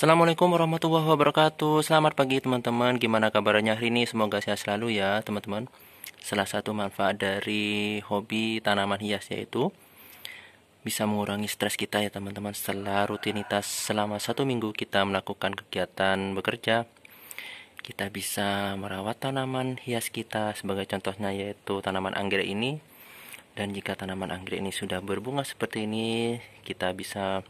Assalamualaikum warahmatullahi wabarakatuh Selamat pagi teman-teman Gimana kabarnya hari ini Semoga sehat selalu ya teman-teman Salah satu manfaat dari hobi tanaman hias yaitu Bisa mengurangi stres kita ya teman-teman Setelah rutinitas selama satu minggu kita melakukan kegiatan bekerja Kita bisa merawat tanaman hias kita Sebagai contohnya yaitu tanaman anggrek ini Dan jika tanaman anggrek ini sudah berbunga seperti ini Kita bisa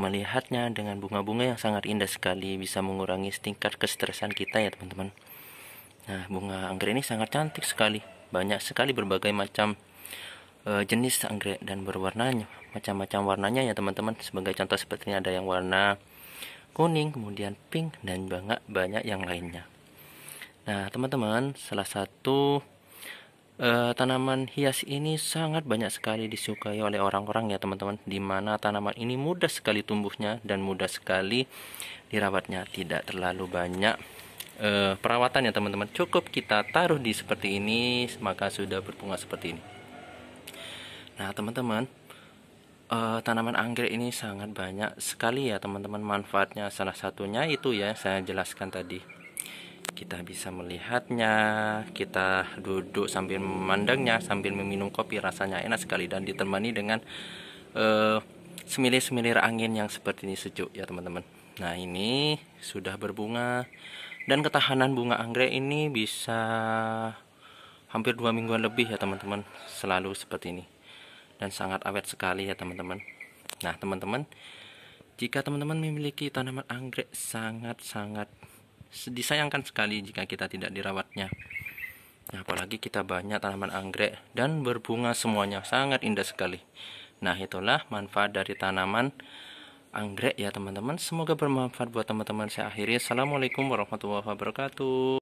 Melihatnya dengan bunga-bunga yang sangat indah sekali bisa mengurangi tingkat kestresan kita ya teman-teman. Nah, bunga anggrek ini sangat cantik sekali. Banyak sekali berbagai macam e, jenis anggrek dan berwarnanya, macam-macam warnanya ya teman-teman. Sebagai contoh seperti ini ada yang warna kuning, kemudian pink dan banyak banyak yang lainnya. Nah, teman-teman, salah satu Uh, tanaman hias ini sangat banyak sekali disukai oleh orang-orang ya teman-teman di mana tanaman ini mudah sekali tumbuhnya dan mudah sekali dirawatnya tidak terlalu banyak uh, perawatan ya teman-teman cukup kita taruh di seperti ini maka sudah berbunga seperti ini nah teman-teman uh, tanaman anggrek ini sangat banyak sekali ya teman-teman manfaatnya salah satunya itu ya saya jelaskan tadi kita bisa melihatnya kita duduk sambil memandangnya sambil meminum kopi rasanya enak sekali dan ditemani dengan uh, semilir-semilir angin yang seperti ini sejuk ya teman-teman nah ini sudah berbunga dan ketahanan bunga anggrek ini bisa hampir dua mingguan lebih ya teman-teman selalu seperti ini dan sangat awet sekali ya teman-teman nah teman-teman jika teman-teman memiliki tanaman anggrek sangat-sangat disayangkan sekali jika kita tidak dirawatnya. Nah, apalagi kita banyak tanaman anggrek dan berbunga semuanya sangat indah sekali. Nah, itulah manfaat dari tanaman anggrek ya teman-teman. Semoga bermanfaat buat teman-teman. Saya akhiri. Assalamualaikum warahmatullahi wabarakatuh.